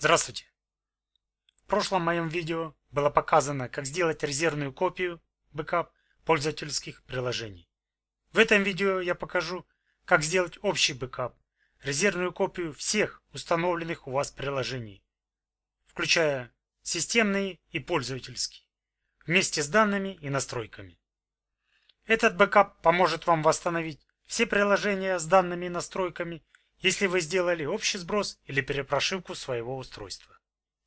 Здравствуйте! В прошлом моем видео было показано, как сделать резервную копию бэкап пользовательских приложений. В этом видео я покажу, как сделать общий бэкап, резервную копию всех установленных у вас приложений, включая системные и пользовательские, вместе с данными и настройками. Этот бэкап поможет вам восстановить все приложения с данными и настройками – если вы сделали общий сброс или перепрошивку своего устройства.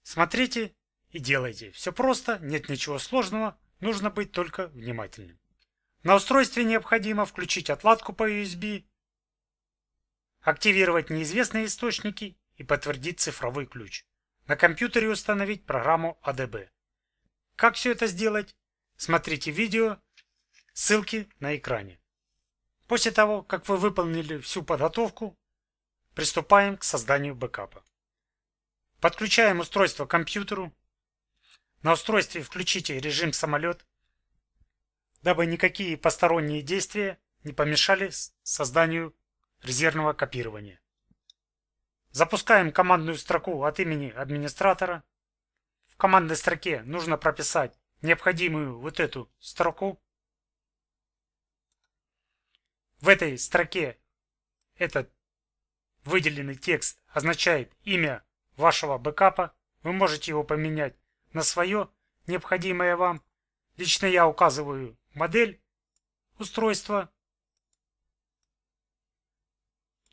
Смотрите и делайте. Все просто, нет ничего сложного, нужно быть только внимательным. На устройстве необходимо включить отладку по USB, активировать неизвестные источники и подтвердить цифровой ключ. На компьютере установить программу ADB. А как все это сделать? Смотрите видео, ссылки на экране. После того, как вы выполнили всю подготовку, Приступаем к созданию бэкапа. Подключаем устройство к компьютеру. На устройстве включите режим самолет, дабы никакие посторонние действия не помешали созданию резервного копирования. Запускаем командную строку от имени администратора. В командной строке нужно прописать необходимую вот эту строку. В этой строке этот Выделенный текст означает имя вашего бэкапа, вы можете его поменять на свое, необходимое вам. Лично я указываю модель устройства,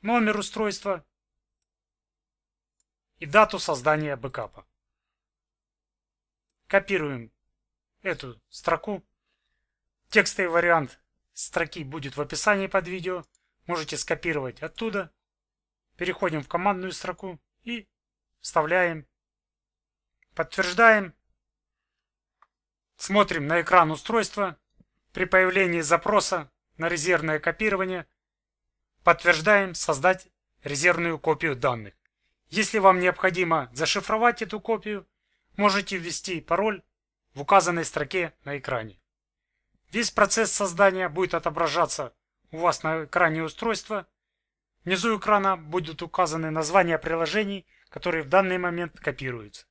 номер устройства и дату создания бэкапа. Копируем эту строку. Текстовый вариант строки будет в описании под видео. Можете скопировать оттуда переходим в командную строку и вставляем, подтверждаем, смотрим на экран устройства, при появлении запроса на резервное копирование подтверждаем создать резервную копию данных. Если вам необходимо зашифровать эту копию, можете ввести пароль в указанной строке на экране. Весь процесс создания будет отображаться у вас на экране устройства – Внизу экрана будут указаны названия приложений, которые в данный момент копируются.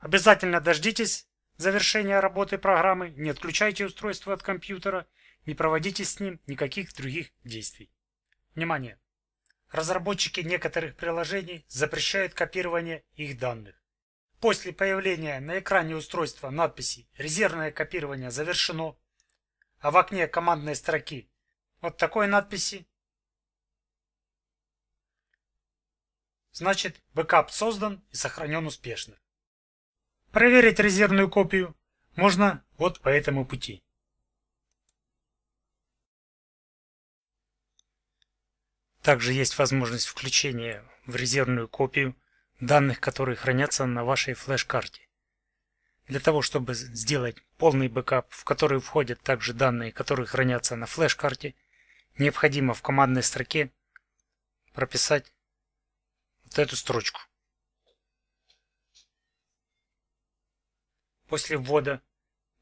Обязательно дождитесь завершения работы программы, не отключайте устройство от компьютера, не проводите с ним никаких других действий. Внимание! Разработчики некоторых приложений запрещают копирование их данных. После появления на экране устройства надписи «Резервное копирование завершено», а в окне командной строки вот такой надписи Значит, бэкап создан и сохранен успешно. Проверить резервную копию можно вот по этому пути. Также есть возможность включения в резервную копию данных, которые хранятся на вашей флеш-карте. Для того, чтобы сделать полный бэкап, в который входят также данные, которые хранятся на флеш-карте, необходимо в командной строке прописать вот эту строчку. После ввода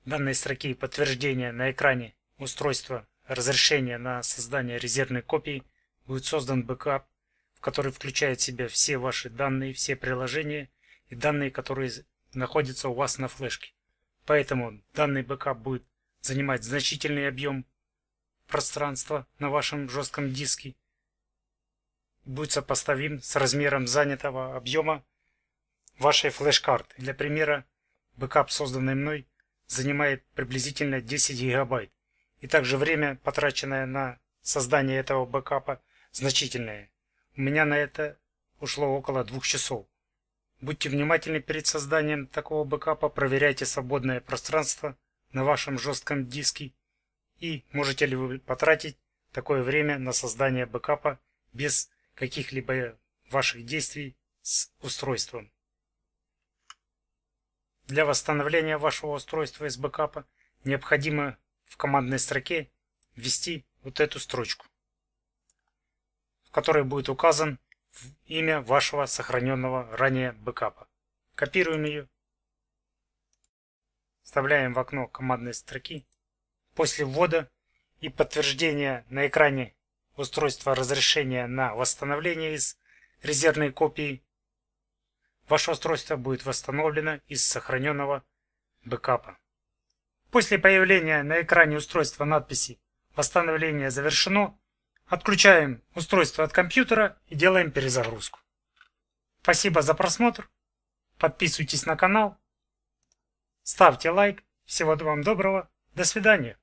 данной строки подтверждения на экране устройства разрешения на создание резервной копии будет создан бэкап, в который включает в себя все ваши данные, все приложения и данные, которые находятся у вас на флешке. Поэтому данный бэкап будет занимать значительный объем пространства на вашем жестком диске будет сопоставим с размером занятого объема вашей флеш-карты. Для примера, бэкап, созданный мной, занимает приблизительно 10 гигабайт. И также время, потраченное на создание этого бэкапа, значительное. У меня на это ушло около двух часов. Будьте внимательны перед созданием такого бэкапа, проверяйте свободное пространство на вашем жестком диске и можете ли вы потратить такое время на создание бэкапа без каких-либо ваших действий с устройством. Для восстановления вашего устройства из бэкапа необходимо в командной строке ввести вот эту строчку, в которой будет указан имя вашего сохраненного ранее бэкапа. Копируем ее, вставляем в окно командной строки. После ввода и подтверждения на экране устройство разрешения на восстановление из резервной копии. Ваше устройство будет восстановлено из сохраненного бэкапа. После появления на экране устройства надписи «Восстановление завершено» отключаем устройство от компьютера и делаем перезагрузку. Спасибо за просмотр. Подписывайтесь на канал. Ставьте лайк. Всего вам доброго. До свидания.